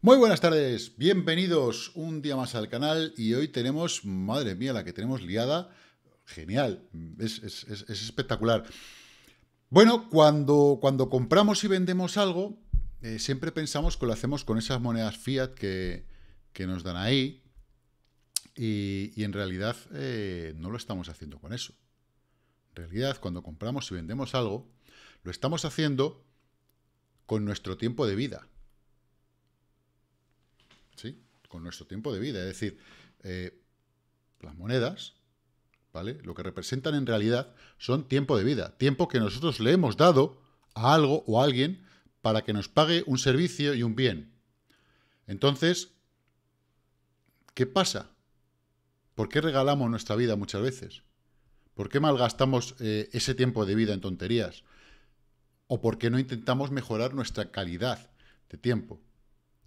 Muy buenas tardes, bienvenidos un día más al canal y hoy tenemos, madre mía, la que tenemos liada, genial, es, espectacular. Bueno, cuando, cuando compramos y vendemos algo, eh, siempre pensamos que lo hacemos con esas monedas fiat que, nos dan ahí y, en realidad eh, no lo estamos haciendo con eso. En realidad, cuando compramos y vendemos algo, lo estamos haciendo con nuestro tiempo de vida con nuestro tiempo de vida. Es decir, eh, las monedas, ¿vale? Lo que representan en realidad son tiempo de vida. Tiempo que nosotros le hemos dado a algo o a alguien para que nos pague un servicio y un bien. Entonces, ¿qué pasa? ¿Por qué regalamos nuestra vida muchas veces? ¿Por qué malgastamos eh, ese tiempo de vida en tonterías? ¿O por qué no intentamos mejorar nuestra calidad de tiempo?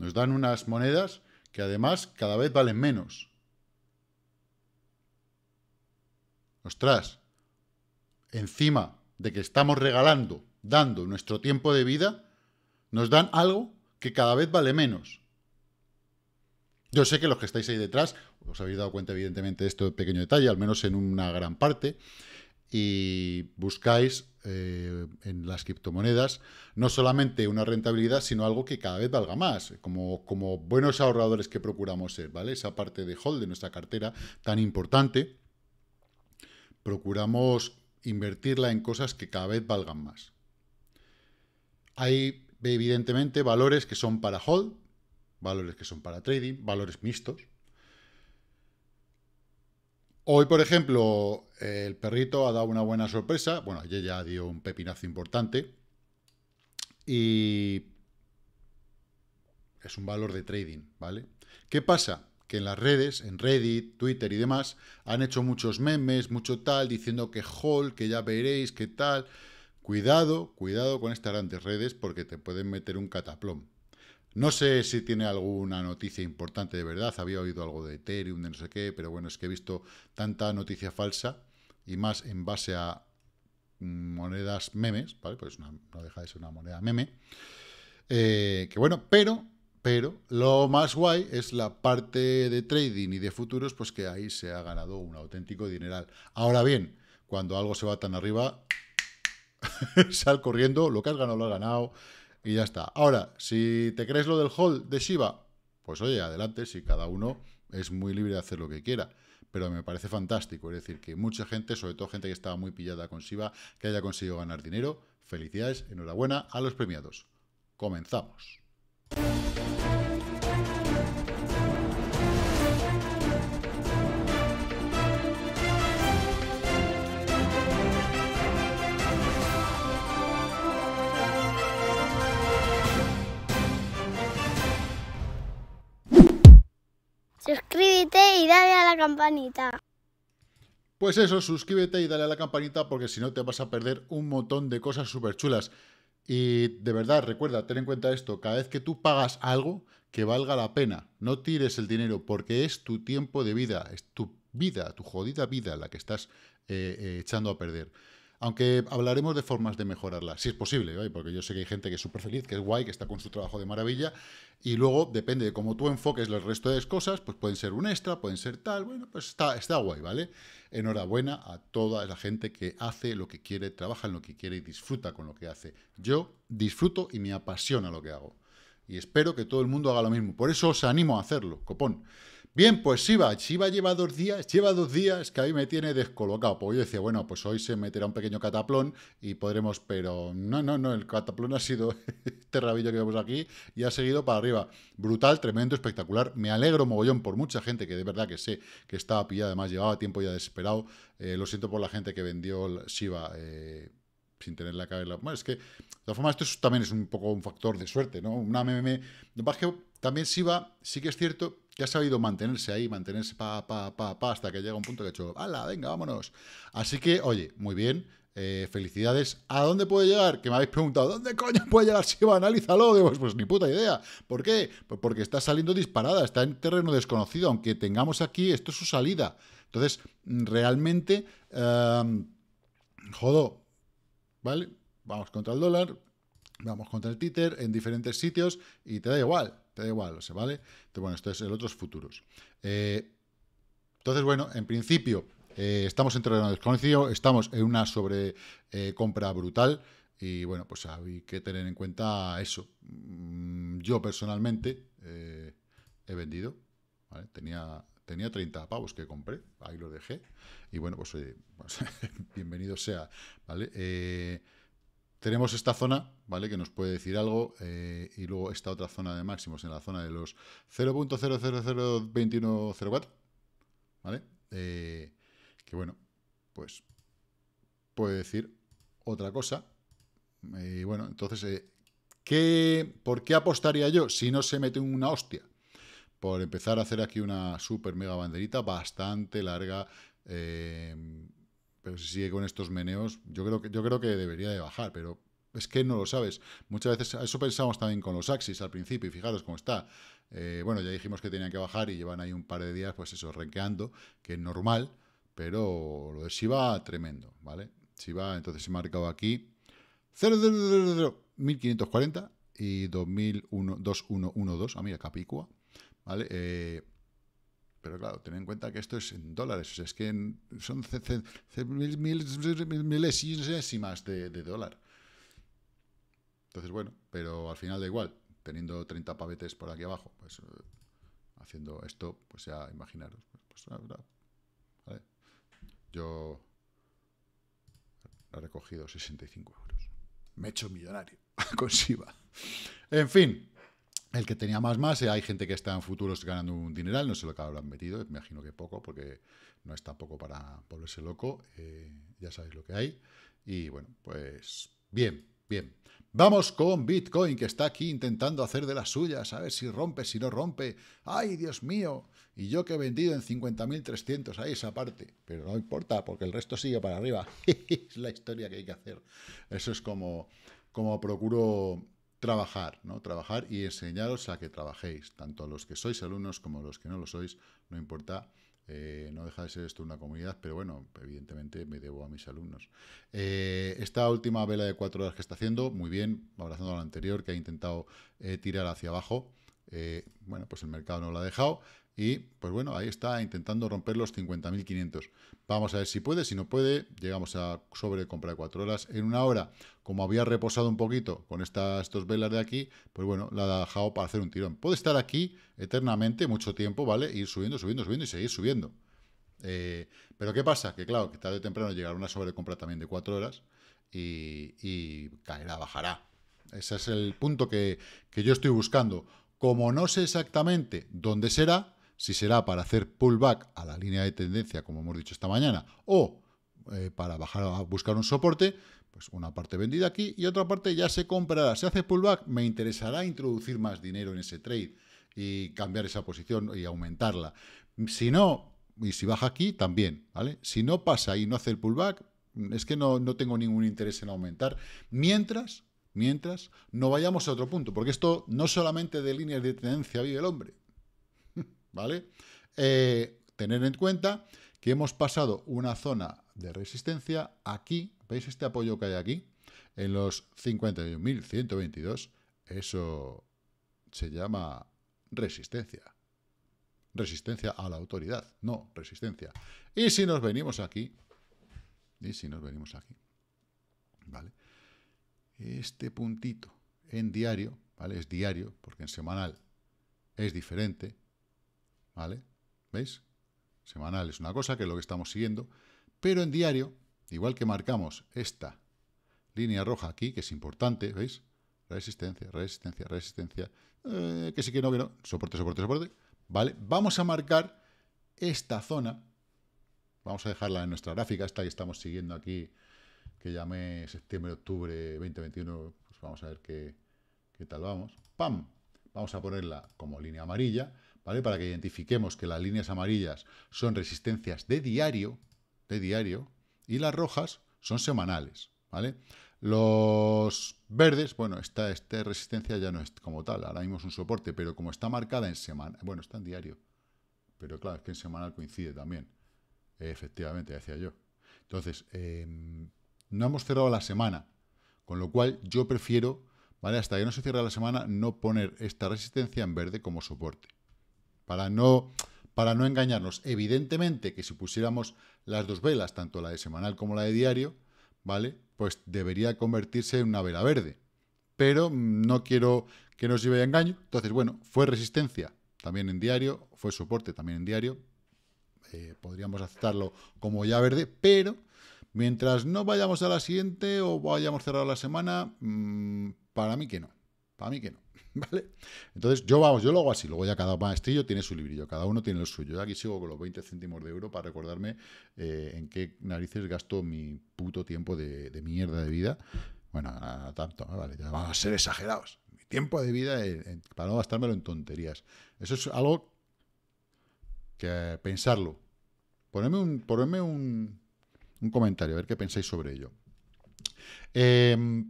Nos dan unas monedas que además cada vez valen menos. Ostras, encima de que estamos regalando, dando nuestro tiempo de vida, nos dan algo que cada vez vale menos. Yo sé que los que estáis ahí detrás, os habéis dado cuenta evidentemente de este pequeño detalle, al menos en una gran parte, y buscáis eh, en las criptomonedas no solamente una rentabilidad, sino algo que cada vez valga más, como, como buenos ahorradores que procuramos ser, ¿vale? Esa parte de hold de nuestra cartera tan importante, procuramos invertirla en cosas que cada vez valgan más. Hay evidentemente valores que son para hold, valores que son para trading, valores mixtos, Hoy, por ejemplo, el perrito ha dado una buena sorpresa. Bueno, ayer ya dio un pepinazo importante. Y es un valor de trading, ¿vale? ¿Qué pasa? Que en las redes, en Reddit, Twitter y demás, han hecho muchos memes, mucho tal, diciendo que hold, que ya veréis, que tal. Cuidado, cuidado con estas grandes redes porque te pueden meter un cataplón. No sé si tiene alguna noticia importante de verdad, había oído algo de Ethereum, de no sé qué, pero bueno, es que he visto tanta noticia falsa y más en base a mm, monedas memes, ¿vale? Pues no deja de ser una moneda meme. Eh, que bueno, pero, pero, lo más guay es la parte de trading y de futuros, pues que ahí se ha ganado un auténtico dineral. Ahora bien, cuando algo se va tan arriba, sal corriendo, lo que has ganado lo has ganado, y ya está. Ahora, si te crees lo del hall de shiva pues oye, adelante, si cada uno es muy libre de hacer lo que quiera. Pero me parece fantástico, es decir, que mucha gente, sobre todo gente que estaba muy pillada con shiva que haya conseguido ganar dinero, felicidades, enhorabuena a los premiados. Comenzamos. suscríbete y dale a la campanita. Pues eso, suscríbete y dale a la campanita porque si no te vas a perder un montón de cosas súper chulas. Y de verdad, recuerda, ten en cuenta esto, cada vez que tú pagas algo que valga la pena, no tires el dinero porque es tu tiempo de vida, es tu vida, tu jodida vida la que estás eh, eh, echando a perder. Aunque hablaremos de formas de mejorarla, si es posible, porque yo sé que hay gente que es súper feliz, que es guay, que está con su trabajo de maravilla, y luego, depende de cómo tú enfoques el resto de las cosas, pues pueden ser un extra, pueden ser tal, bueno, pues está, está guay, ¿vale? Enhorabuena a toda la gente que hace lo que quiere, trabaja en lo que quiere y disfruta con lo que hace. Yo disfruto y me apasiona lo que hago. Y espero que todo el mundo haga lo mismo. Por eso os animo a hacerlo, copón. Bien, pues Shiva. Shiva lleva dos días, lleva dos días que a mí me tiene descolocado. Porque yo decía, bueno, pues hoy se meterá un pequeño cataplón y podremos, pero no, no, no, el cataplón ha sido este rabillo que vemos aquí y ha seguido para arriba. Brutal, tremendo, espectacular. Me alegro mogollón por mucha gente que de verdad que sé que estaba pillada, además llevaba tiempo ya desesperado. Eh, lo siento por la gente que vendió el Eh, sin tener la cabeza. Bueno, es que, de todas formas, esto también es un poco un factor de suerte, ¿no? Una meme. También va sí que es cierto que ha sabido mantenerse ahí, mantenerse pa, pa, pa, hasta que llega un punto que ha hecho, ¡hala, venga, vámonos! Así que, oye, muy bien, eh, felicidades. ¿A dónde puede llegar? Que me habéis preguntado, ¿dónde coño puede llegar Shiba? Analízalo. Digo, pues, pues ni puta idea. ¿Por qué? Pues porque está saliendo disparada, está en terreno desconocido. Aunque tengamos aquí, esto es su salida. Entonces, realmente, eh, jodo, ¿vale? Vamos contra el dólar, vamos contra el títer en diferentes sitios y te da igual te da igual, o sé, ¿vale? Entonces, bueno, esto es el otros futuros. Eh, entonces, bueno, en principio, eh, estamos en terreno desconocido, estamos en una sobre eh, compra brutal y, bueno, pues hay que tener en cuenta eso. Mm, yo personalmente he vendido, ¿vale? Tenía, tenía 30 pavos que compré, ahí lo dejé y, bueno, pues, pues bienvenido sea, ¿vale? Eh, tenemos esta zona, ¿vale? Que nos puede decir algo, eh, y luego esta otra zona de máximos en la zona de los 0.0002104, ¿vale? Eh, que bueno, pues puede decir otra cosa. Eh, y bueno, entonces, ¿por qué apostaría yo si no se mete una hostia? Por empezar a hacer aquí una super mega banderita bastante larga pero si sigue con estos meneos, yo creo que, yo creo que debería de bajar, pero es que no lo sabes. Muchas veces, eso pensamos también con los Axis al principio, y fijaros cómo está. Eh, bueno, ya dijimos que tenían que bajar y llevan ahí un par de días, pues eso, renqueando, que es normal, pero lo de Shiba, tremendo, ¿vale? va entonces he marcado aquí 0, 1540 y 2001, 2112, ah, mira, Capicua, ¿vale? Eh, pero claro, ten en cuenta que esto es en dólares. O sea, es que son mil, milésimas de, de, dólar. Entonces, bueno, pero al final da igual. Teniendo 30 pavetes por aquí abajo, pues eh, haciendo esto, pues ya imaginaros. Pues, pues Yo he recogido 65 euros. Me he hecho millonario con En fin, el que tenía más más, eh, hay gente que está en futuros ganando un dineral, no sé lo que habrán metido, me imagino que poco, porque no es tampoco para volverse loco, eh, ya sabéis lo que hay. Y bueno, pues bien, bien. Vamos con Bitcoin, que está aquí intentando hacer de las suyas, a ver si rompe, si no rompe. ¡Ay, Dios mío! Y yo que he vendido en 50.300, ahí esa parte. Pero no importa, porque el resto sigue para arriba. es la historia que hay que hacer. Eso es como, como procuro trabajar, ¿no? Trabajar y enseñaros a que trabajéis, tanto a los que sois alumnos como a los que no lo sois, no importa, eh, no deja de ser esto una comunidad, pero bueno, evidentemente me debo a mis alumnos. Eh, esta última vela de cuatro horas que está haciendo, muy bien, abrazando a la anterior que ha intentado eh, tirar hacia abajo, bueno, pues el mercado no la ha dejado, y pues bueno, ahí está intentando romper los 50.500. Vamos a ver si puede, si no puede, llegamos a sobrecompra de 4 horas. En una hora, como había reposado un poquito con estas estos velas de aquí, pues bueno, la ha dejado para hacer un tirón. Puede estar aquí eternamente, mucho tiempo, ¿vale? Ir subiendo, subiendo, subiendo y seguir subiendo. Eh, pero ¿qué pasa? Que claro, que tarde o temprano llegará una sobrecompra también de 4 horas y, caerá, bajará. Ese es el punto que, que yo estoy buscando. Como no sé exactamente dónde será, si será para hacer pullback a la línea de tendencia, como hemos dicho esta mañana, o eh, para bajar a buscar un soporte, pues una parte vendida aquí y otra parte ya se comprará. Si hace pullback, me interesará introducir más dinero en ese trade y cambiar esa posición y aumentarla. Si no, y si baja aquí, también, ¿vale? Si no pasa y no hace el pullback, es que no, no tengo ningún interés en aumentar. Mientras, mientras, no vayamos a otro punto, porque esto no solamente de líneas de tendencia vive el hombre. ¿vale? Eh, tener en cuenta que hemos pasado una zona de resistencia aquí, ¿veis este apoyo que hay aquí? En los 51.122, eso se llama resistencia. Resistencia a la autoridad, no resistencia. Y si nos venimos aquí, y si nos venimos aquí, ¿vale? Este puntito en diario, ¿vale? Es diario, porque en semanal es diferente, ¿vale? ¿Veis? Semanal es una cosa que es lo que estamos siguiendo, pero en diario, igual que marcamos esta línea roja aquí, que es importante, ¿veis? Resistencia, resistencia, resistencia, eh, que sí que no, que no, soporte, soporte, soporte, ¿vale? Vamos a marcar esta zona, vamos a dejarla en nuestra gráfica, esta que estamos siguiendo aquí, que llamé septiembre-octubre 2021, pues vamos a ver qué tal vamos. ¡Pam! Vamos a ponerla como línea amarilla, ¿vale? Para que identifiquemos que las líneas amarillas son resistencias de diario, de diario, y las rojas son semanales, ¿vale? Los verdes, bueno, esta, resistencia ya no es como tal, ahora mismo es un soporte, pero como está marcada en semana, bueno, está en diario, pero claro, es que en semanal coincide también, efectivamente, decía yo. Entonces, em, no hemos cerrado la semana, con lo cual yo prefiero, ¿vale? Hasta que no se cierre la semana, no poner esta resistencia en verde como soporte para no, para no engañarnos. Evidentemente que si pusiéramos las dos velas, tanto la de semanal como la de diario, ¿vale? Pues debería convertirse en una vela verde. Pero no quiero que nos lleve a engaño. Entonces, bueno, fue resistencia también en diario, fue soporte también en diario. Eh, podríamos aceptarlo como ya verde, pero mientras no vayamos a la siguiente o vayamos cerrar la semana, mm, para mí que no. Para mí que no, ¿vale? Entonces, yo vamos, yo lo hago así. Luego ya cada maestrillo tiene su librillo, cada uno tiene lo suyo. Yo aquí sigo con los 20 céntimos de euro para recordarme eh, en qué narices gasto mi puto tiempo de, mierda de vida. Bueno, a tanto, ¿eh? ¿vale? Ya vamos a ser exagerados. Mi tiempo de vida eh, para no gastármelo en tonterías. Eso es algo que pensarlo. Ponedme un, un, un comentario, a ver qué pensáis sobre ello. Eh,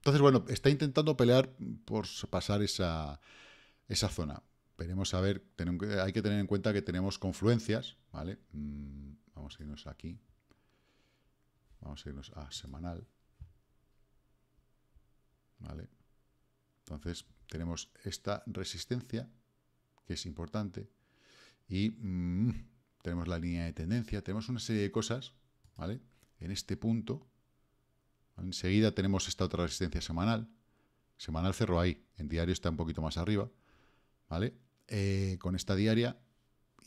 entonces, bueno, está intentando pelear por pasar esa, zona. Veremos a ver, hay que tener en cuenta que tenemos confluencias, ¿vale? Mm, vamos a irnos aquí. Vamos a irnos a semanal. ¿Vale? Entonces, tenemos esta resistencia, que es importante, y mm, tenemos la línea de tendencia, tenemos una serie de cosas, ¿vale? En este punto, Enseguida tenemos esta otra resistencia semanal. Semanal cerró ahí. En diario está un poquito más arriba. ¿Vale? Eh, con esta diaria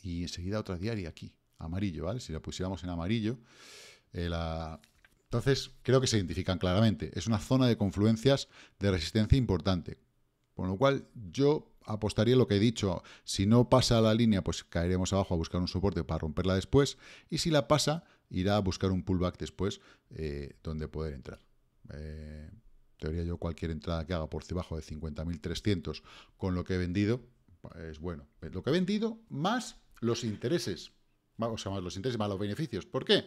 y enseguida otra diaria aquí. Amarillo, ¿vale? Si la pusiéramos en amarillo. Eh, entonces, creo que se identifican claramente. Es una zona de confluencias de resistencia importante. Con lo cual, yo apostaría lo que he dicho. Si no pasa la línea, pues caeremos abajo a buscar un soporte para romperla después. Y si la pasa, irá a buscar un pullback después eh, donde poder entrar. Eh, teoría yo cualquier entrada que haga por debajo de 50.300 con lo que he vendido es bueno. Lo que he vendido más los intereses, vamos a más los intereses, más los beneficios. ¿Por qué?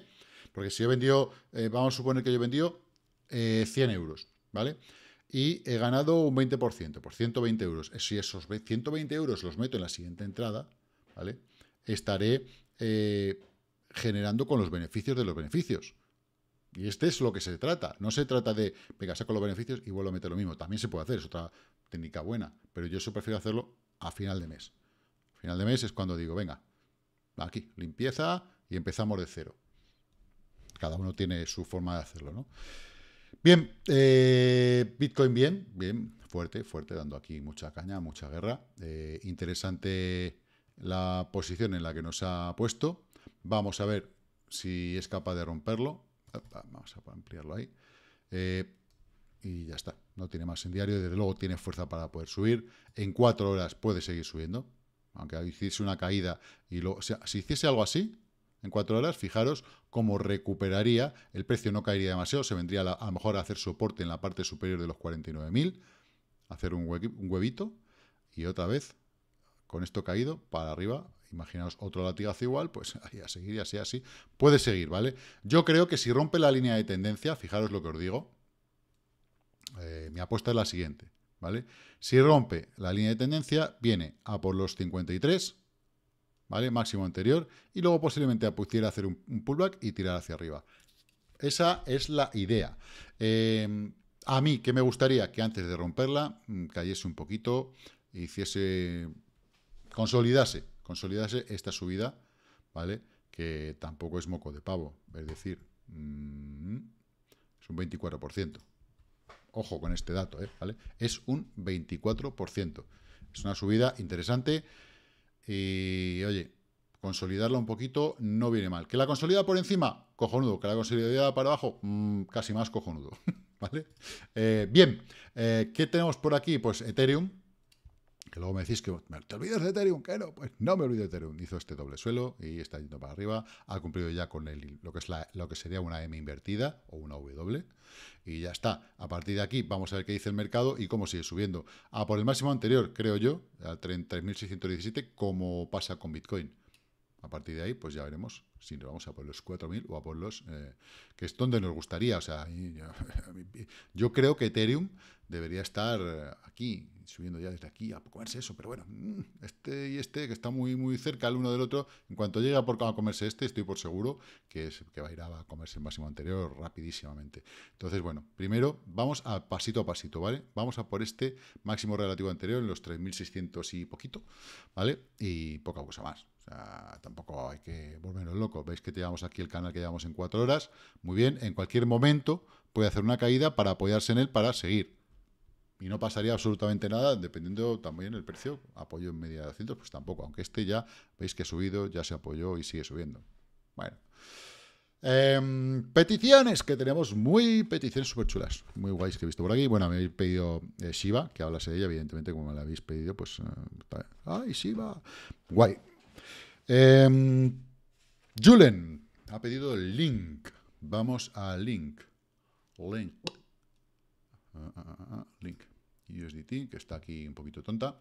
Porque si yo he vendido, eh, vamos a suponer que yo he vendido 100 euros, ¿vale? y he ganado un 20%, por 120 euros. Si esos 120 euros los meto en la siguiente entrada, ¿vale? Estaré generando con los beneficios de los beneficios. Y este es lo que se trata. No se trata de, venga, con los beneficios y vuelvo a meter lo mismo. También se puede hacer, es otra técnica buena. Pero yo eso prefiero hacerlo a final de mes. Final de mes es cuando digo, venga, aquí, limpieza y empezamos de cero. Cada uno tiene su forma de hacerlo, ¿no? Bien, eh, Bitcoin bien, bien, fuerte, fuerte, dando aquí mucha caña, mucha guerra. Eh, interesante la posición en la que nos ha puesto. Vamos a ver si es capaz de romperlo. Ah, ah, vamos a ampliarlo ahí. Eh, y ya está. No tiene más en diario. Desde luego tiene fuerza para poder subir. En cuatro horas puede seguir subiendo. Aunque hiciese una caída y lo, si hiciese algo así, en cuatro horas, fijaros cómo recuperaría, el precio no caería demasiado, se vendría a, lo mejor a hacer soporte en la parte superior de los 49.000, hacer un, un, huevito y otra vez, con esto caído, para arriba imaginaos otro latigazo igual, pues ahí a seguir y así, así. Puede seguir, ¿vale? Yo creo que si rompe la línea de tendencia, fijaros lo que os digo, eh, mi apuesta es la siguiente, ¿vale? Si rompe la línea de tendencia, viene a por los 53, ¿vale? Máximo anterior, y luego posiblemente pudiera hacer un, pullback y tirar hacia arriba. Esa es la idea. Em, a mí, que me gustaría que antes de romperla, mm, cayese un poquito, hiciese, consolidase, consolidarse esta subida, ¿vale? Que tampoco es moco de pavo, es decir, mm, es un 24%. Ojo con este dato, ¿eh? ¿vale? Es un 24%. Es una subida interesante y, oye, consolidarla un poquito no viene mal. ¿Que la consolida por encima? Cojonudo. ¿Que la consolida para abajo? Mm, casi más cojonudo, ¿vale? Eh, bien, eh, ¿qué tenemos por aquí? Pues Ethereum, que luego me decís que te olvidas de Ethereum, que no, pues no me olvido de Ethereum. Hizo este doble suelo y está yendo para arriba. Ha cumplido ya con lo, que es lo que sería una M invertida o una W. Y ya está. A partir de aquí vamos a ver qué dice el mercado y cómo sigue subiendo. A por el máximo anterior, creo yo, a 3.617, como pasa con Bitcoin. A partir de ahí, pues ya veremos si nos vamos a por los 4.000 o a por los... Eh, que es donde nos gustaría, o sea, yo, creo que Ethereum debería estar eh, aquí, subiendo ya desde aquí, a comerse eso, pero bueno, mm, este y este, que está muy, muy cerca el uno del otro, en cuanto llegue a, por, a comerse este, estoy por seguro que, que va a ir a, comerse el máximo anterior rapidísimamente. Entonces, bueno, primero vamos a pasito a pasito, ¿vale? Vamos a por este máximo relativo anterior en los 3.600 y poquito, ¿vale? Y poca cosa más. O sea, tampoco hay que volvernos Veis que llevamos aquí el canal que llevamos en cuatro horas. Muy bien, en cualquier momento puede hacer una caída para apoyarse en él para seguir. Y no pasaría absolutamente nada, dependiendo también el precio. Apoyo en media de 200, pues tampoco. Aunque este ya, veis que ha subido, ya se apoyó y sigue subiendo. Bueno. Em, peticiones, que tenemos muy peticiones súper chulas, muy guays que he visto por aquí. Bueno, me habéis pedido eh, Shiva, que hablase de ella, evidentemente, como me la habéis pedido, pues. Eh, ¡Ay, Shiva! Guay. Em, Julen ha pedido el link. Vamos a link. Link. Ah, ah, ah, link. USDT, que está aquí un poquito tonta.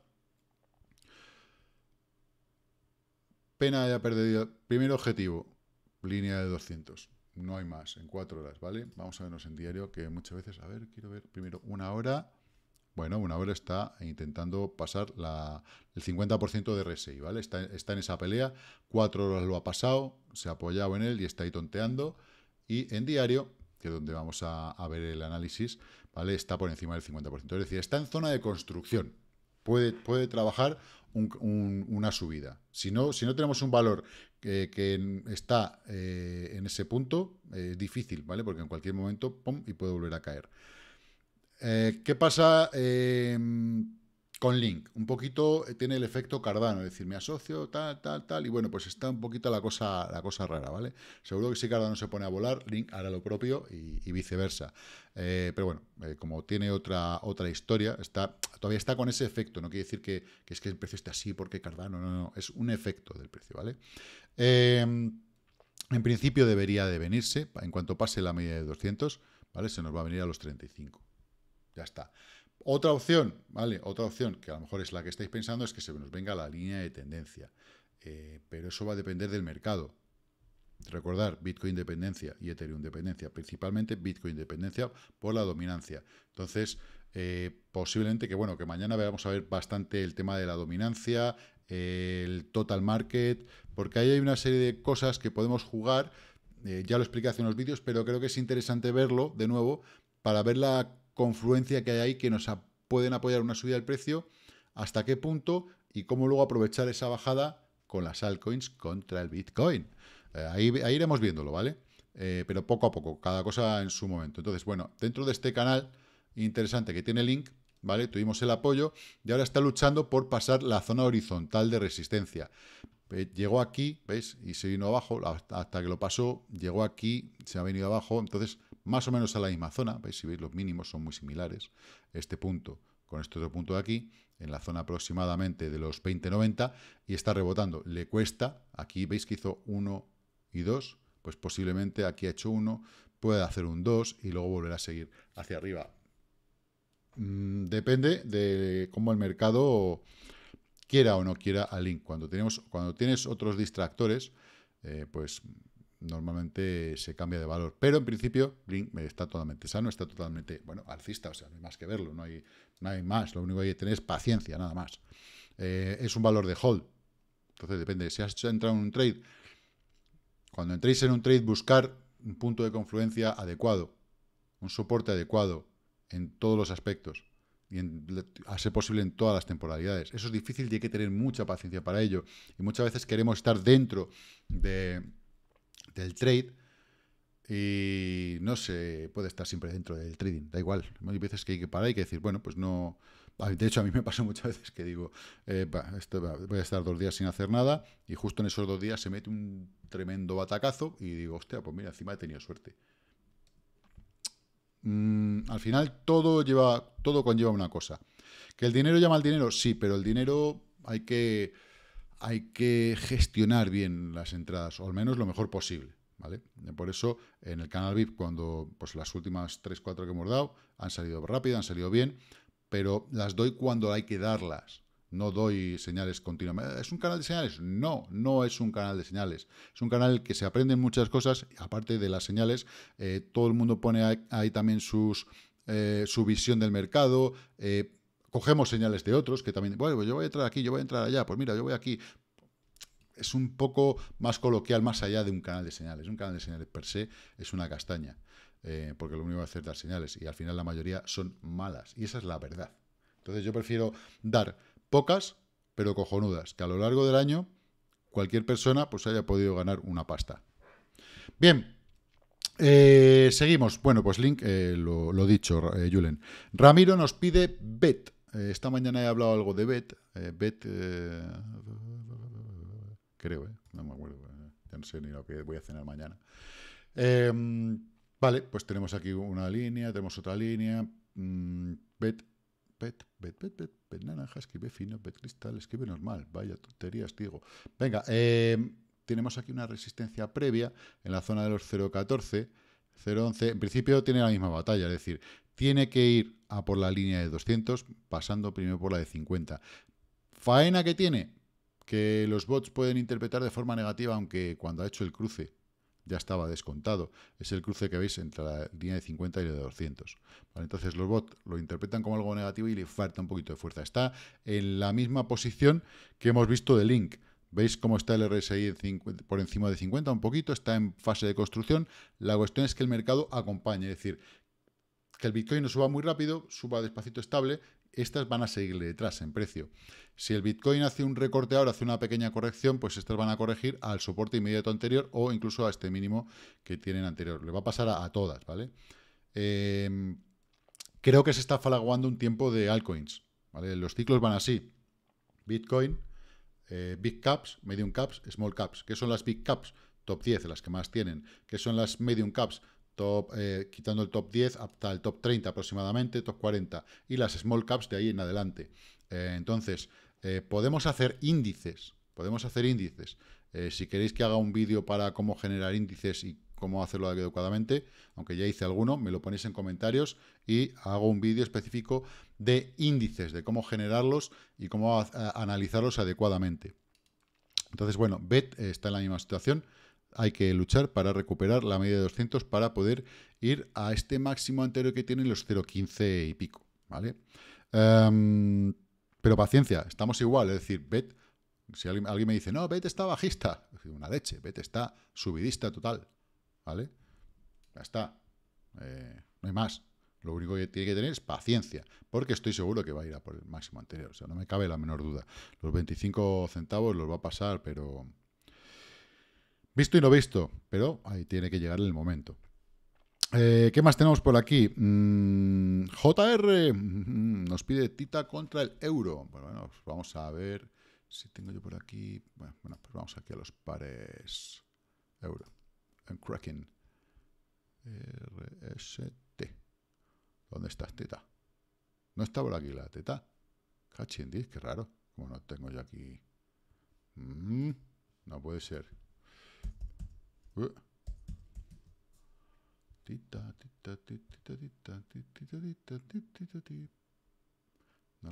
Pena haya perdido. Primer objetivo, línea de 200. No hay más, en cuatro horas, ¿vale? Vamos a vernos en diario, que muchas veces, a ver, quiero ver primero una hora. Bueno, hora está intentando pasar la, el 50% de RSI, ¿vale? Está, está, en esa pelea, cuatro horas lo ha pasado, se ha apoyado en él y está ahí tonteando. Y en diario, que es donde vamos a, ver el análisis, ¿vale? Está por encima del 50%. Es decir, está en zona de construcción. Puede, puede trabajar una subida. Si no, si no tenemos un valor eh, que, está eh, en ese punto, eh, es difícil, ¿vale? Porque en cualquier momento, ¡pum! y puede volver a caer. Eh, ¿Qué pasa em, con Link? Un poquito eh, tiene el efecto Cardano, es decir, me asocio, tal, tal, tal, y bueno, pues está un poquito la cosa, la cosa rara, ¿vale? Seguro que si Cardano se pone a volar, Link hará lo propio y, viceversa. Eh, pero bueno, como tiene otra, otra historia, todavía está con ese efecto, no quiere decir que, es que el precio esté así porque Cardano, no, no, es un efecto del precio, ¿vale? Em, en principio debería de venirse, en cuanto pase la media de 200, ¿vale? Se nos va a venir a los 35. Ya está. Otra opción, ¿vale? Otra opción, que a lo mejor es la que estáis pensando, es que se nos venga la línea de tendencia. Eh, pero eso va a depender del mercado. Recordar, Bitcoin dependencia y Ethereum dependencia, principalmente Bitcoin dependencia por la dominancia. Entonces, eh, posiblemente que bueno, que mañana vamos a ver bastante el tema de la dominancia, el total market, porque ahí hay una serie de cosas que podemos jugar. Eh, ya lo expliqué hace unos vídeos, pero creo que es interesante verlo de nuevo para ver la confluencia que hay ahí que nos pueden apoyar una subida del precio, hasta qué punto y cómo luego aprovechar esa bajada con las altcoins contra el Bitcoin. Eh, ahí, iremos viéndolo, ¿vale? Eh, pero poco a poco, cada cosa en su momento. Entonces, bueno, dentro de este canal interesante que tiene Link, ¿vale? Tuvimos el apoyo y ahora está luchando por pasar la zona horizontal de resistencia. Eh, llegó aquí, ¿veis? Y se vino abajo, hasta que lo pasó, llegó aquí, se ha venido abajo, entonces más o menos a la misma zona, veis si veis los mínimos son muy similares, este punto con este otro punto de aquí, en la zona aproximadamente de los 20.90 y está rebotando, le cuesta, aquí veis que hizo 1 y 2, pues posiblemente aquí ha hecho uno, puede hacer un 2 y luego volverá a seguir hacia arriba. Mm, depende de cómo el mercado quiera o no quiera al link. Cuando, tenemos, cuando tienes otros distractores, eh, pues normalmente se cambia de valor. Pero en principio, Blink está totalmente sano, está totalmente, bueno, alcista, o sea, no hay más que verlo, no hay, no hay más. Lo único que hay que tener es paciencia, nada más. Eh, es un valor de hold. Entonces depende, si has entrado en un trade, cuando entréis en un trade, buscar un punto de confluencia adecuado, un soporte adecuado en todos los aspectos y hacer posible en todas las temporalidades. Eso es difícil y hay que tener mucha paciencia para ello. Y muchas veces queremos estar dentro de del trade. Y no se puede estar siempre dentro del trading, da igual. Hay veces que hay que parar y que decir, bueno, pues no. De hecho, a mí me pasa muchas veces que digo, eh, voy a estar dos días sin hacer nada, y justo en esos dos días se mete un tremendo batacazo, y digo, hostia, pues mira, encima he tenido suerte. Mm, al final todo lleva, todo conlleva una cosa. ¿Que el dinero llama al dinero? Sí, pero el dinero hay que hay que gestionar bien las entradas, o al menos lo mejor posible. ¿Vale? Por eso en el canal VIP, cuando pues las últimas 3, 4 que hemos dado, han salido rápido, han salido bien, pero las doy cuando hay que darlas. No doy señales continuamente. Eh, ¿Es un canal de señales? No, no es un canal de señales. Es un canal que se aprenden muchas cosas, aparte de las señales. Eh, todo el mundo pone ahí, también sus, eh, su visión del mercado cogemos señales de otros que también, bueno, yo voy a entrar aquí, yo voy a entrar allá, pues mira, yo voy aquí. Es un poco más coloquial, más allá de un canal de señales. Un canal de señales per se es una castaña, eh, porque lo único que hacer es dar señales y al final la mayoría son malas y esa es la verdad. Entonces yo prefiero dar pocas, pero cojonudas, que a lo largo del año cualquier persona pues haya podido ganar una pasta. Bien, eh, seguimos. Bueno, pues Link, eh, lo, dicho, Julen. Ramiro nos pide bet. Eh, esta mañana he hablado algo de BET. Eh, BET, eh, creo, eh, no me acuerdo. Eh, ya no sé ni lo que voy a cenar mañana. Em, vale, pues tenemos aquí una línea, tenemos otra línea. Mm, BET, BET, BET, BET, BET, BET naranja, escribe fino, BET cristal, escribe normal. Vaya tonterías, digo. Venga, em, tenemos aquí una resistencia previa en la zona de los 0.14. 0.11, en principio tiene la misma batalla, es decir, tiene que ir a por la línea de 200, pasando primero por la de 50. Faena que tiene, que los bots pueden interpretar de forma negativa, aunque cuando ha hecho el cruce ya estaba descontado. Es el cruce que veis entre la línea de 50 y la de 200. entonces los bots lo interpretan como algo negativo y le falta un poquito de fuerza. Está en la misma posición que hemos visto de Link. ¿Veis cómo está el RSI por encima de 50 un poquito? Está en fase de construcción. La cuestión es que el mercado acompañe, es decir, que el Bitcoin no suba muy rápido, suba despacito estable, estas van a seguirle detrás en precio. Si el Bitcoin hace un recorte ahora, hace una pequeña corrección, pues estas van a corregir al soporte inmediato anterior o incluso a este mínimo que tienen anterior. Le va a pasar a, todas, ¿vale? Em, creo que se está falaguando un tiempo de altcoins, ¿vale? Los ciclos van así. Bitcoin, eh, Big Caps, Medium Caps, Small Caps. ¿Qué son las Big Caps? Top 10, las que más tienen. ¿Qué son las Medium Caps? Eh, quitando el top 10 hasta el top 30 aproximadamente, top 40, y las small caps de ahí en adelante. Eh, entonces, eh, podemos hacer índices, podemos hacer índices. si queréis que haga un vídeo para cómo generar índices y cómo hacerlo adecuadamente, aunque ya hice alguno, me lo ponéis en comentarios y hago un vídeo específico de índices, de cómo generarlos y cómo analizarlos adecuadamente. Entonces, bueno, BET está en la misma situación hay que luchar para recuperar la media de 200 para poder ir a este máximo anterior que tienen los 0,15 y pico, ¿vale? Em, pero paciencia, estamos igual, es decir, BET, si alguien, me dice, no, BET está bajista, una leche, BET está subidista total, ¿vale? Ya está, eh, no hay más. Lo único que tiene que tener es paciencia, porque estoy seguro que va a ir a por el máximo anterior, o sea, no me cabe la menor duda. Los 25 centavos los va a pasar, pero Visto y no visto, pero ahí tiene que llegar el momento. Eh, ¿Qué más tenemos por aquí? Mm, JR mm, nos pide Tita contra el euro. Bueno, pues vamos a ver si tengo yo por aquí. Bueno, pues vamos aquí a los pares euro. En Kraken. RST. ¿Dónde estás, Tita? ¿No está por aquí la Teta? Cachindis, qué raro. Como no tengo yo aquí. Mm, no puede ser. No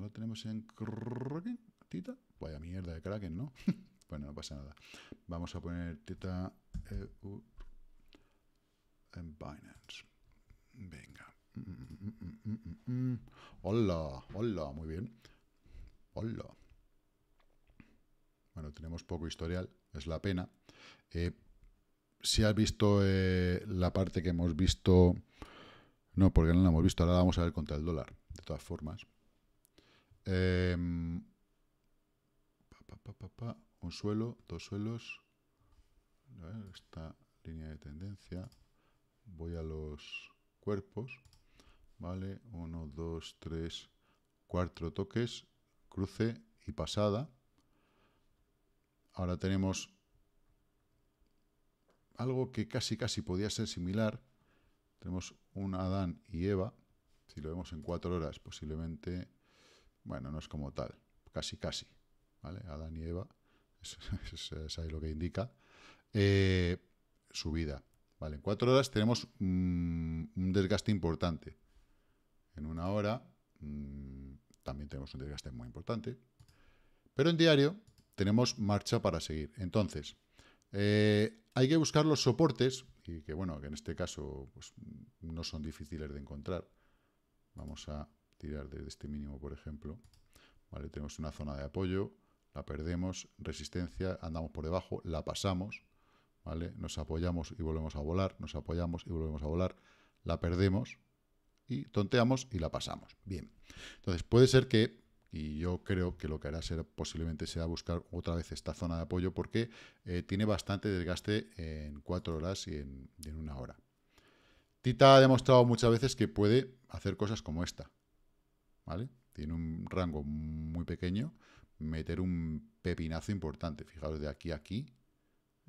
lo tenemos en Kraken. Tita. Vaya mierda de Kraken, ¿no? bueno, no pasa nada. Vamos a poner Tita eh, en Binance. Venga. Mm, mm, mm, hola, hola, muy bien. Hola. Bueno, tenemos poco historial, es la pena. Eh, si has visto eh, la parte que hemos visto, no, porque no la hemos visto, ahora la vamos a ver contra el dólar, de todas formas. Em, un suelo, dos suelos, esta línea de tendencia, voy a los cuerpos, ¿vale? Uno, dos, tres, cuatro toques, cruce y pasada. Ahora tenemos algo que casi casi podía ser similar. Tenemos un Adán y Eva. Si lo vemos en cuatro horas, posiblemente, bueno, no es como tal, casi casi, ¿vale? Adán y Eva, es, es, ahí lo que indica. Eh, su vida, ¿vale? En cuatro horas tenemos mm, un desgaste importante. En una hora mm, también tenemos un desgaste muy importante. Pero en diario tenemos marcha para seguir. Entonces, eh, hay que buscar los soportes, y que bueno, que en este caso pues, no son difíciles de encontrar. Vamos a tirar desde este mínimo, por ejemplo. Vale, tenemos una zona de apoyo, la perdemos, resistencia, andamos por debajo, la pasamos, ¿vale? Nos apoyamos y volvemos a volar, nos apoyamos y volvemos a volar, la perdemos y tonteamos y la pasamos. Bien. Entonces, puede ser que y yo creo que lo que hará ser, posiblemente será buscar otra vez esta zona de apoyo porque eh, tiene bastante desgaste en cuatro horas y en, una hora. Tita ha demostrado muchas veces que puede hacer cosas como esta. ¿Vale? Tiene un rango muy pequeño, meter un pepinazo importante. Fijaros, de aquí a aquí,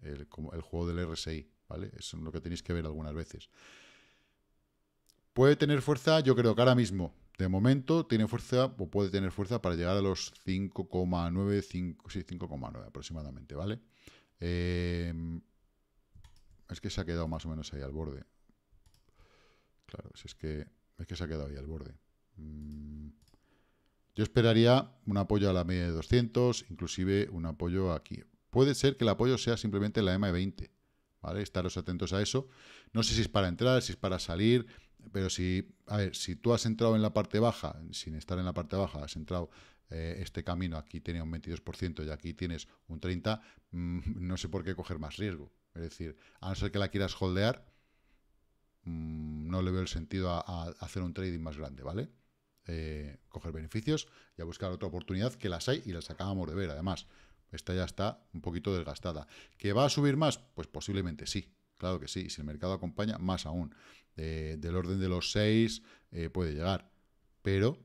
el, el juego del RSI, ¿vale? Eso es lo que tenéis que ver algunas veces. Puede tener fuerza, yo creo que ahora mismo de momento tiene fuerza o puede tener fuerza para llegar a los 5,9, aproximadamente, ¿vale? Eh, es que se ha quedado más o menos ahí al borde. Claro, es que, es que se ha quedado ahí al borde. Mm, yo esperaría un apoyo a la media de 200, inclusive un apoyo aquí. Puede ser que el apoyo sea simplemente la M20, ¿vale? Estaros atentos a eso. No sé si es para entrar, si es para salir, pero si, a ver, si tú has entrado en la parte baja, sin estar en la parte baja, has entrado eh, este camino, aquí tenía un 22% y aquí tienes un 30%, mm, no sé por qué coger más riesgo. Es decir, a no ser que la quieras holdear, mm, no le veo el sentido a, hacer un trading más grande, ¿vale? Eh, coger beneficios y a buscar otra oportunidad que las hay y las acabamos de ver, además. Esta ya está un poquito desgastada. ¿Que va a subir más? Pues posiblemente sí, claro que sí. si el mercado acompaña, más aún del orden de los 6 eh, puede llegar. Pero,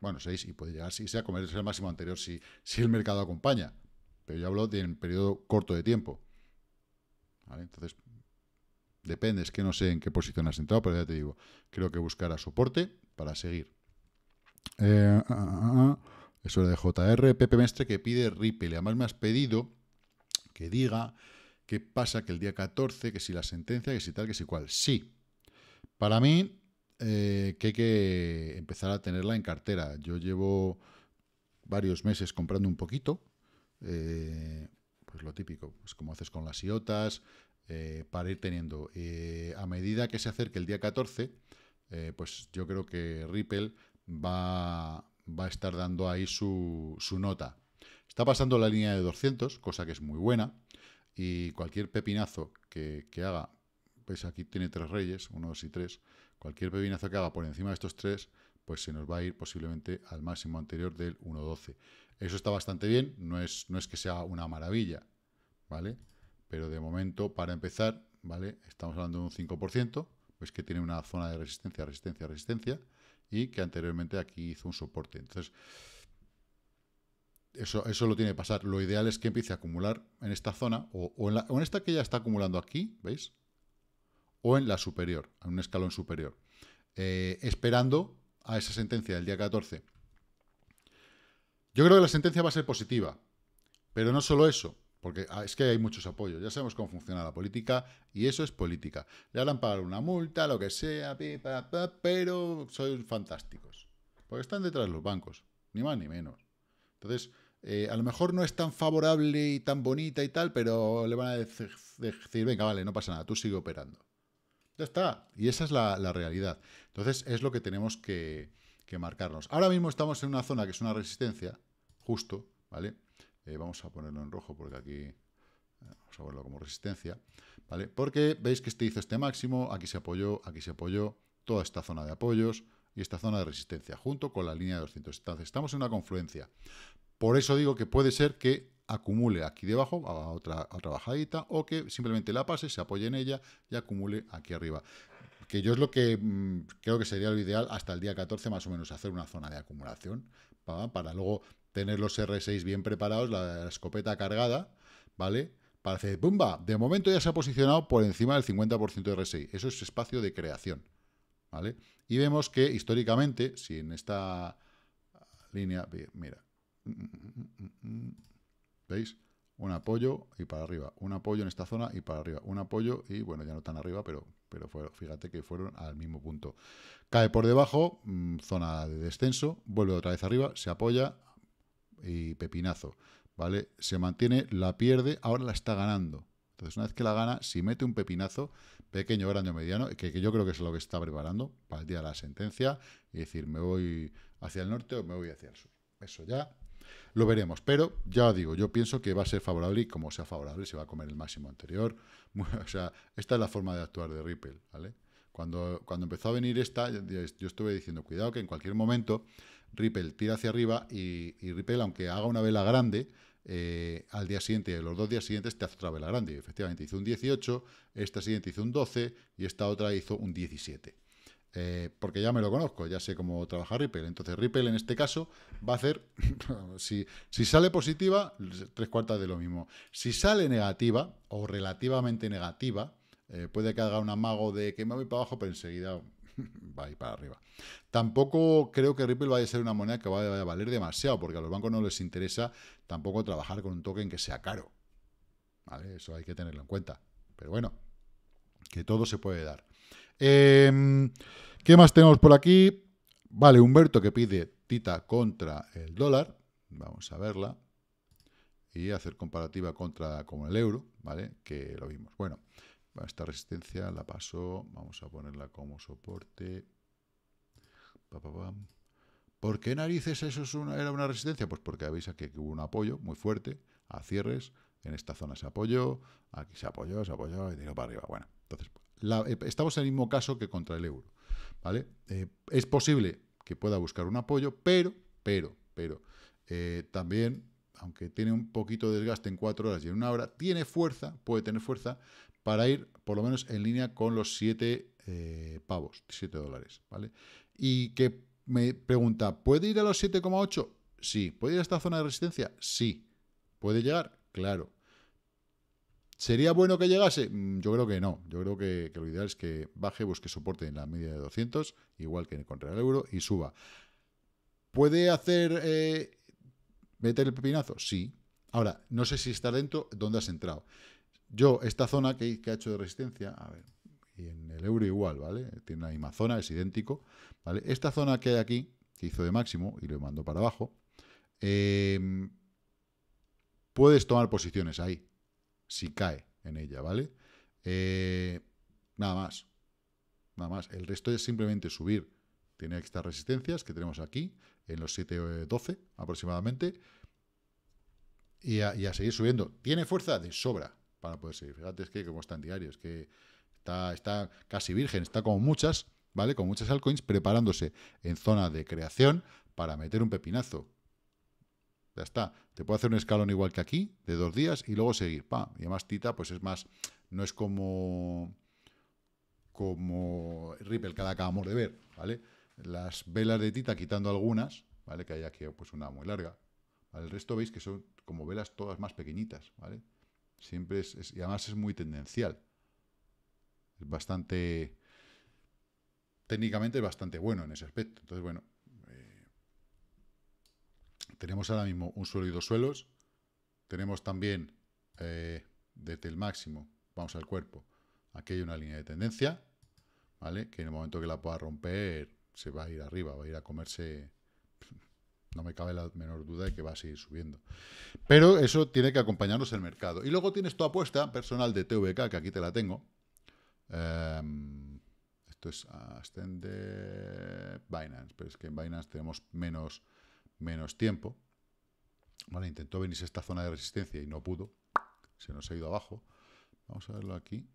bueno, 6 y puede llegar, si sea es el máximo anterior, si, si el mercado acompaña. Pero ya hablo de un periodo corto de tiempo. Entonces, depende, es que no sé en qué posición has entrado, pero ya te digo, creo que buscará soporte para seguir. Eh, ah, ah, ah, eso era de JR, Pepe Mestre que pide Ripple, además me has pedido que diga qué pasa que el día 14, que si la sentencia, que si tal, que si cual. Sí, para mí, eh, que hay que empezar a tenerla en cartera. Yo llevo varios meses comprando un poquito. Eh, pues lo típico, pues como haces con las iotas, eh, para ir teniendo. a medida que se acerque el día 14, pues yo creo que Ripple va, a estar dando ahí su, nota. Está pasando la línea de 200, cosa que es muy buena, y cualquier pepinazo que, que haga Veis, pues aquí tiene tres reyes, 1, 2 y 3. Cualquier pepinazo que haga por encima de estos tres, pues se nos va a ir posiblemente al máximo anterior del 1.12. Eso está bastante bien, no es, no es que sea una maravilla, ¿vale? Pero de momento, para empezar, ¿vale? Estamos hablando de un 5%, pues que tiene una zona de resistencia, resistencia, resistencia, y que anteriormente aquí hizo un soporte. Entonces, eso, eso lo tiene que pasar. Lo ideal es que empiece a acumular en esta zona, o en esta que ya está acumulando aquí, ¿veis? o en la superior, a un escalón superior, eh, esperando a esa sentencia del día 14. Yo creo que la sentencia va a ser positiva, pero no solo eso, porque ah, es que hay muchos apoyos, ya sabemos cómo funciona la política y eso es política. Le harán pagar una multa, lo que sea, pero son fantásticos, porque están detrás de los bancos, ni más ni menos. Entonces, eh, a lo mejor no es tan favorable y tan bonita y tal, pero le van a decir, decir, venga, vale, no pasa nada, tú sigue operando está. Y esa es la, realidad. Entonces es lo que tenemos que, marcarnos. Ahora mismo estamos en una zona que es una resistencia, justo, ¿vale? Eh, vamos a ponerlo en rojo porque aquí... Eh, vamos a verlo como resistencia, ¿vale? Porque veis que este hizo este máximo, aquí se apoyó, aquí se apoyó, toda esta zona de apoyos, y esta zona de resistencia, junto con la línea de 200. Entonces, estamos en una confluencia. Por eso digo que puede ser que acumule aquí debajo, a otra, otra bajadita, o que simplemente la pase, se apoye en ella y acumule aquí arriba. Que yo es lo que mm, creo que sería lo ideal hasta el día 14 más o menos, hacer una zona de acumulación, para, luego tener los R6 bien preparados, la, escopeta cargada, ¿vale? Para hacer, ¡pumba! De momento ya se ha posicionado por encima del 50% de R6. Eso es espacio de creación, ¿vale? Y vemos que históricamente, si en esta línea, mira, mm, mm, ¿Veis? Un apoyo y para arriba. Un apoyo en esta zona y para arriba. Un apoyo y, bueno, ya no tan arriba, pero, pero fíjate que fueron al mismo punto. Cae por debajo, mm, zona de descenso, vuelve otra vez arriba, se apoya y pepinazo. ¿Vale? Se mantiene, la pierde, ahora la está ganando. Entonces, una vez que la gana, si mete un pepinazo, pequeño, grande o mediano, que, que, yo creo que es lo que está preparando para el día de la sentencia, y decir, me voy hacia el norte o me voy hacia el sur. Eso ya lo veremos, pero ya digo, yo pienso que va a ser favorable y como sea favorable se va a comer el máximo anterior. o sea, esta es la forma de actuar de Ripple, ¿vale? Cuando, empezó a venir esta, yo estuve diciendo, cuidado que en cualquier momento Ripple tira hacia arriba y, Ripple, aunque haga una vela grande, eh, al día siguiente, los dos días siguientes, te hace otra vela grande. Efectivamente, hizo un 18, esta siguiente hizo un 12 y esta otra hizo un 17. Eh, porque ya me lo conozco, ya sé cómo trabaja Ripple. Entonces, Ripple en este caso va a hacer, si, sale positiva, tres cuartas de lo mismo. Si sale negativa o relativamente negativa, eh, puede que haga un amago de que me voy para abajo, pero enseguida va a ir para arriba. Tampoco creo que Ripple vaya a ser una moneda que vaya a valer demasiado, porque a los bancos no les interesa tampoco trabajar con un token que sea caro. Eso hay que tenerlo en cuenta. Pero bueno, que todo se puede dar. Em, ¿Qué más tenemos por aquí? Vale, Humberto que pide Tita contra el dólar. Vamos a verla. Y hacer comparativa contra con el euro, ¿vale? Que lo vimos. Bueno, esta resistencia la pasó. Vamos a ponerla como soporte. Pa, ¿Por qué narices eso es una, era una resistencia? Pues porque habéis aquí que hubo un apoyo muy fuerte a cierres. En esta zona se apoyó, aquí se apoyó, se apoyó y tiró para arriba. Bueno, entonces eh, estamos en el mismo caso que contra el euro. ¿vale? Eh, es posible que pueda buscar un apoyo, pero, pero, pero, eh, también, aunque tiene un poquito de desgaste en cuatro horas y en una hora, tiene fuerza, puede tener fuerza para ir por lo menos en línea con los 7 pavos, 7 dólares, ¿vale? Y que me pregunta, ¿puede ir a los 7,8? Sí. ¿Puede ir a esta zona de resistencia? Sí. ¿Puede llegar? Claro. ¿Sería bueno que llegase? Mm, yo creo que no. Yo creo que, lo ideal es que baje, busque soporte en la media de 200, igual que contra el euro, y suba. ¿Puede hacer eh, meter el pepinazo? Sí. Ahora, no sé si está dentro, ¿dónde has entrado? Yo, esta zona que, que ha hecho de resistencia, a ver, y en el euro igual, ¿vale? Tiene la misma zona, es idéntico, ¿vale? Esta zona que hay aquí, que hizo de máximo y lo mando para abajo, eh, puedes tomar posiciones ahí si cae en ella, ¿vale? Eh, nada más. Nada más. El resto es simplemente subir. Tiene estas resistencias que tenemos aquí, en los 7.12 eh, aproximadamente. Y a, seguir subiendo. Tiene fuerza de sobra para poder seguir. Fíjate, es que como están diarios que está, está casi virgen, está como muchas, ¿vale? Con muchas altcoins preparándose en zona de creación para meter un pepinazo. Ya está. Te puedo hacer un escalón igual que aquí, de dos días, y luego seguir. Y además Tita, pues es más, no es como como Ripple que acabamos de ver, ¿vale? Las velas de Tita, quitando algunas, ¿vale? Que hay aquí pues una muy larga. El resto veis que son como velas todas más pequeñitas, ¿vale? Siempre es, y además es muy tendencial. Es bastante... Técnicamente es bastante bueno en ese aspecto. Entonces, bueno, tenemos ahora mismo un suelo y dos suelos. Tenemos también eh, desde el máximo, vamos al cuerpo, aquí hay una línea de tendencia, ¿vale? Que en el momento que la pueda romper, se va a ir arriba, va a ir a comerse... No me cabe la menor duda de que va a seguir subiendo. Pero eso tiene que acompañarnos el mercado. Y luego tienes tu apuesta personal de TVK, que aquí te la tengo. Em, esto es Ascender Binance, pero es que en Binance tenemos menos menos tiempo. Vale, intentó venirse esta zona de resistencia y no pudo. Se nos ha ido abajo. Vamos a verlo aquí.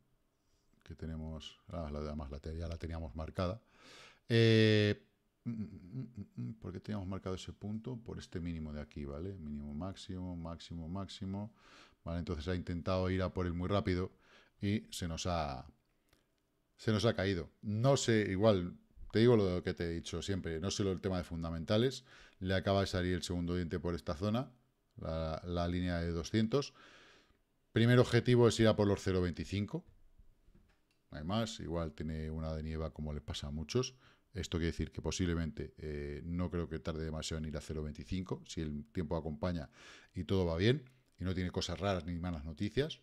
Que tenemos. Ah, la, además la, ya la teníamos marcada. Eh, mm, mm, mm, ¿Por qué teníamos marcado ese punto? Por este mínimo de aquí, ¿vale? Mínimo máximo, máximo, máximo. Vale, entonces ha intentado ir a por él muy rápido y se nos ha. Se nos ha caído. No sé, igual te digo lo que te he dicho siempre, no solo el tema de fundamentales, le acaba de salir el segundo diente por esta zona, la, línea de 200. Primer objetivo es ir a por los 0.25. No hay más, igual tiene una de nieva como le pasa a muchos. Esto quiere decir que posiblemente eh, no creo que tarde demasiado en ir a 0.25, si el tiempo acompaña y todo va bien, y no tiene cosas raras ni malas noticias.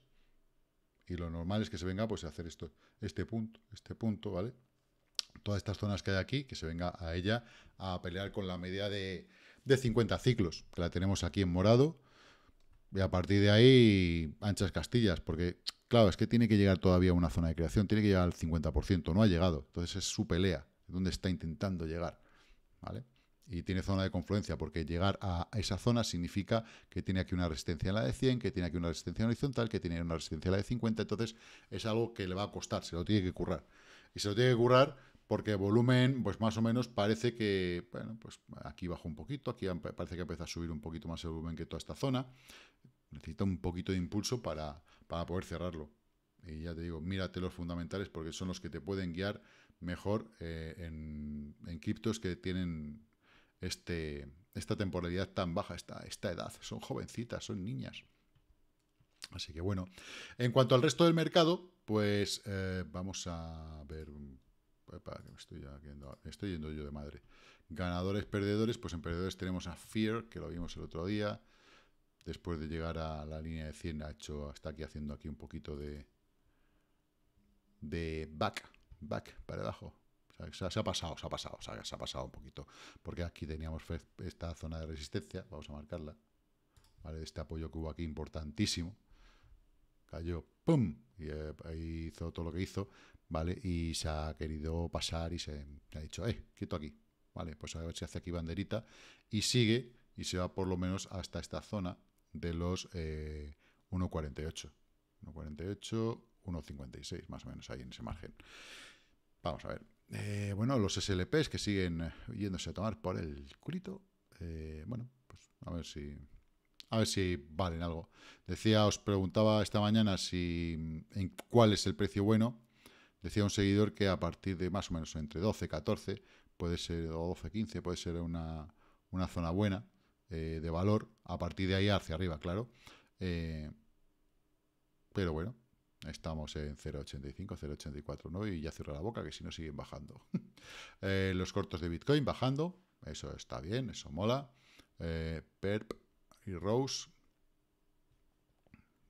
Y lo normal es que se venga pues, a hacer esto, este punto, este punto, ¿vale? todas estas zonas que hay aquí, que se venga a ella a pelear con la media de, 50 ciclos, que la tenemos aquí en morado. Y a partir de ahí, anchas castillas, porque claro, es que tiene que llegar todavía a una zona de creación, tiene que llegar al 50%, no ha llegado. Entonces es su pelea, donde está intentando llegar. ¿Vale? y tiene zona de confluencia, porque llegar a esa zona significa que tiene aquí una resistencia en la de 100, que tiene aquí una resistencia horizontal, que tiene una resistencia en la de 50, entonces es algo que le va a costar, se lo tiene que currar. Y se lo tiene que currar porque volumen, pues más o menos parece que, bueno, pues aquí bajó un poquito, aquí parece que empieza a subir un poquito más el volumen que toda esta zona. Necesita un poquito de impulso para, poder cerrarlo. Y ya te digo, mírate los fundamentales porque son los que te pueden guiar mejor eh, en, criptos que tienen este, esta temporalidad tan baja, esta, esta edad. Son jovencitas, son niñas. Así que bueno, en cuanto al resto del mercado, pues eh, vamos a ver me estoy, yendo, yo de madre. Ganadores, perdedores, pues en perdedores tenemos a Fear, que lo vimos el otro día. Después de llegar a la línea de 100, ha hecho, hasta aquí haciendo aquí un poquito de, de back, back, para abajo. se ha pasado, se ha pasado, se ha pasado un poquito. Porque aquí teníamos esta zona de resistencia, vamos a marcarla. ¿Vale? Este apoyo que hubo aquí importantísimo. Cayó, ¡pum! Y eh, ahí hizo todo lo que hizo. ¿vale? Y se ha querido pasar y se ha dicho, eh, quieto aquí, ¿vale? Pues a ver si hace aquí banderita y sigue y se va por lo menos hasta esta zona de los 1.48, 1.48, 1.56, más o menos ahí en ese margen. Vamos a ver. Eh, bueno, los SLPs que siguen yéndose a tomar por el culito. Eh, bueno, pues a ver si a ver si valen algo. Decía, os preguntaba esta mañana si en cuál es el precio bueno. Decía un seguidor que a partir de más o menos entre 12, 14, puede ser, 12, 15, puede ser una, zona buena eh, de valor. A partir de ahí hacia arriba, claro. Eh, pero bueno, estamos en 0.85, 0.84, ¿no? y ya cierra la boca, que si no siguen bajando. Eh, los cortos de Bitcoin bajando, eso está bien, eso mola. PERP y Rose.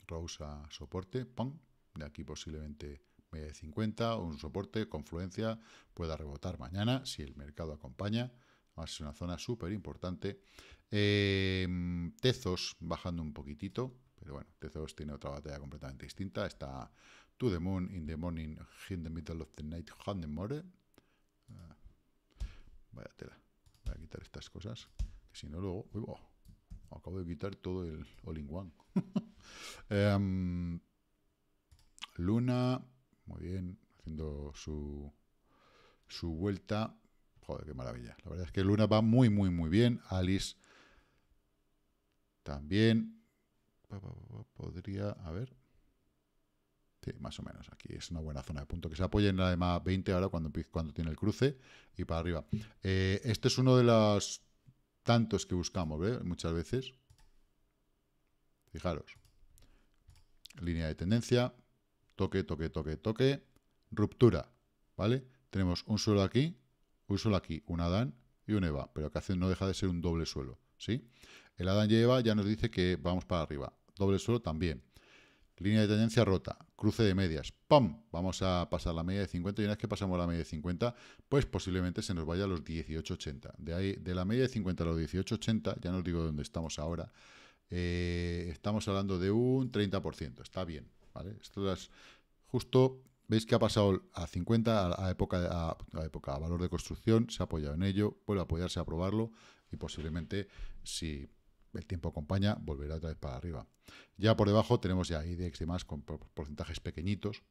Rose a soporte, ¡pum! De aquí posiblemente media eh, 50, un soporte, confluencia, pueda rebotar mañana si el mercado acompaña. Es una zona súper importante. Em, Tezos bajando un poquitito, pero bueno, Tezos tiene otra batalla completamente distinta. Está To the Moon, In the Morning, In the Middle of the Night, hand More. Ah, vaya tela. Voy a quitar estas cosas, que si no luego... Uy, oh, acabo de quitar todo el all-in-one. Em, Luna, muy bien, haciendo su, vuelta. Joder, qué maravilla. La verdad es que Luna va muy, muy, muy bien. Alice también podría, a ver, sí, más o menos, aquí es una buena zona de punto, que se apoye en la de más 20 ahora cuando, cuando tiene el cruce y para arriba. Eh, este es uno de los tantos que buscamos, ¿eh? Muchas veces. Fijaros. Línea de tendencia toque, toque, toque, toque, ruptura, ¿vale? Tenemos un suelo aquí, un suelo aquí, un Adán y un Eva, pero que hace, no deja de ser un doble suelo, ¿sí? El Adán y Eva ya nos dice que vamos para arriba, doble suelo también. Línea de tendencia rota, cruce de medias, ¡pam! Vamos a pasar la media de 50 y una vez que pasamos la media de 50, pues posiblemente se nos vaya a los 18,80. De ahí, de la media de 50 a los 18,80, ya no digo dónde estamos ahora, eh, estamos hablando de un 30%, está bien, esto es justo, veis que ha pasado a 50, a, época, a, época, valor de construcción, se ha apoyado en ello, vuelve a apoyarse, a probarlo y posiblemente si el tiempo acompaña, volverá otra vez para arriba. Ya por debajo tenemos ya IDEX y más con porcentajes pequeñitos.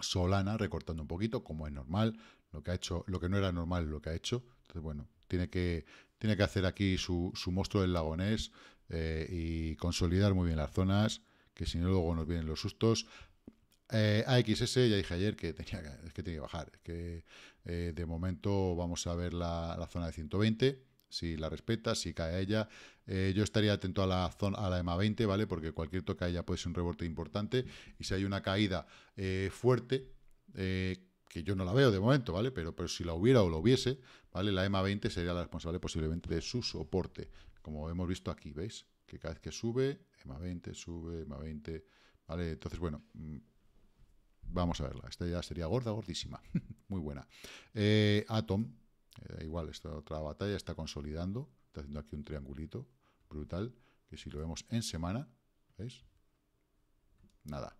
Solana recortando un poquito, como es normal, lo que ha hecho, lo que no era normal, lo que ha hecho. Entonces, bueno, tiene que, tiene que hacer aquí su, su monstruo del lagonés eh, y consolidar muy bien las zonas que si no luego nos vienen los sustos. Eh, AXS, ya dije ayer que tenía que, tiene que bajar, que eh, de momento vamos a ver la, zona de 120, si la respeta, si cae ella. Eh, yo estaría atento a la zona a la EMA 20, ¿vale? Porque cualquier toque a ella puede ser un rebote importante. Y si hay una caída fuerte, que yo no la veo de momento, ¿vale? Pero, pero si la hubiera o lo hubiese, ¿vale? La EMA 20 sería la responsable posiblemente de su soporte, como hemos visto aquí, ¿veis? Que cada vez que sube, más 20, sube, más 20. ¿Vale? Entonces, bueno, mm, vamos a verla. Esta ya sería gorda, gordísima. Muy buena. Eh, Atom, eh, igual, esta otra batalla está consolidando. Está haciendo aquí un triangulito brutal. Que si lo vemos en semana, ¿veis? Nada,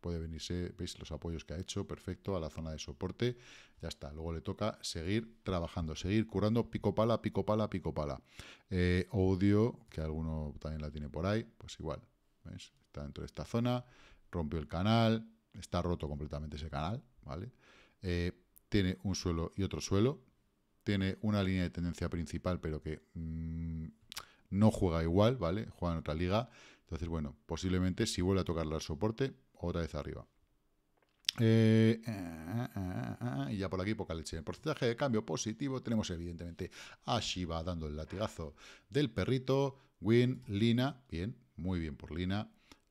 puede venirse, veis los apoyos que ha hecho, perfecto, a la zona de soporte, ya está. Luego le toca seguir trabajando, seguir curando pico pala, pico pala, pico pala. Eh, audio, que alguno también la tiene por ahí, pues igual, Está dentro de esta zona, rompió el canal, está roto completamente ese canal, ¿vale? Eh, tiene un suelo y otro suelo, tiene una línea de tendencia principal, pero que mm, no juega igual, ¿vale? Juega en otra liga. Entonces, bueno, posiblemente si vuelve a tocar al soporte, otra vez arriba. Eh, eh, eh, y ya por aquí poca leche. El porcentaje de cambio positivo tenemos evidentemente a Shiva dando el latigazo del perrito. Win, Lina, bien, muy bien por Lina.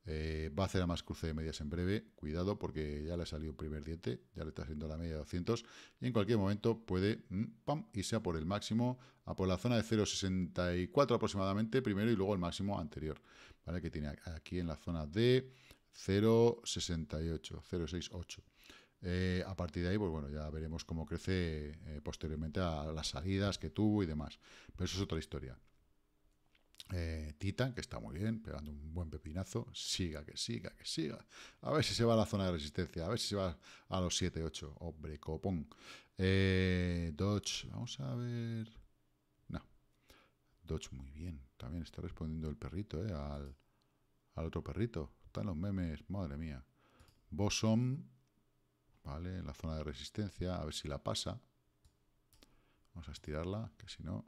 va a hacer a más cruce de medias en breve. Cuidado porque ya le ha salido el primer diente, ya le está haciendo la media de 200. Y en cualquier momento puede, mm, pam, irse a por el máximo, a por la zona de 0,64 aproximadamente primero y luego el máximo anterior, ¿vale? Que tiene aquí en la zona de... 0,68, 0,68. Eh, a partir de ahí, pues bueno, ya veremos cómo crece eh, posteriormente a las salidas que tuvo y demás. Pero eso es otra historia. Eh, tita Titan, que está muy bien, pegando un buen pepinazo. Siga, que siga, que siga. A ver si se va a la zona de resistencia, a ver si se va a los 7,8. Hombre, copón. Dodge, vamos a ver. No. Dodge muy bien. También está respondiendo el perrito, al otro perrito. Están los memes, madre mía. Bosom, ¿vale? En la zona de resistencia, a ver si la pasa. Vamos a estirarla, que si no...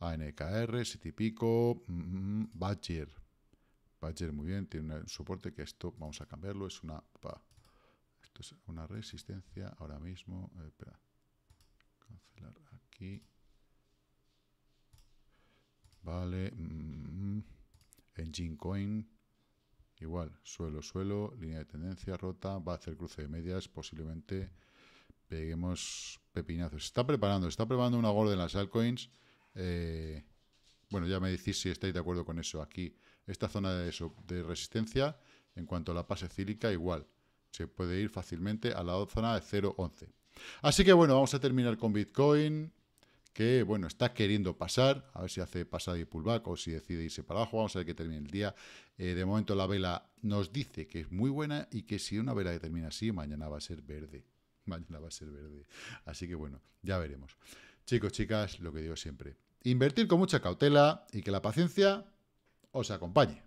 ANKR, y Pico. Mm, mm, Badger. Badger muy bien, tiene un soporte que esto, vamos a cambiarlo, es una... esto es una resistencia ahora mismo. Eh, espera. Cancelar aquí. Vale. Mm, engine Coin. Igual, suelo, suelo, línea de tendencia rota, va a hacer cruce de medias, posiblemente peguemos pepinazos. Está preparando, está preparando una gorda en las altcoins. Eh, bueno, ya me decís si estáis de acuerdo con eso. Aquí, esta zona de, de resistencia, en cuanto a la pase cílica, igual. Se puede ir fácilmente a la zona de 0.11. Así que bueno, vamos a terminar con Bitcoin que, bueno, está queriendo pasar, a ver si hace pasada y pullback o si decide irse para abajo, vamos a ver que termine el día. Eh, de momento la vela nos dice que es muy buena y que si una vela termina así, mañana va a ser verde. Mañana va a ser verde. Así que bueno, ya veremos. Chicos, chicas, lo que digo siempre. Invertir con mucha cautela y que la paciencia os acompañe.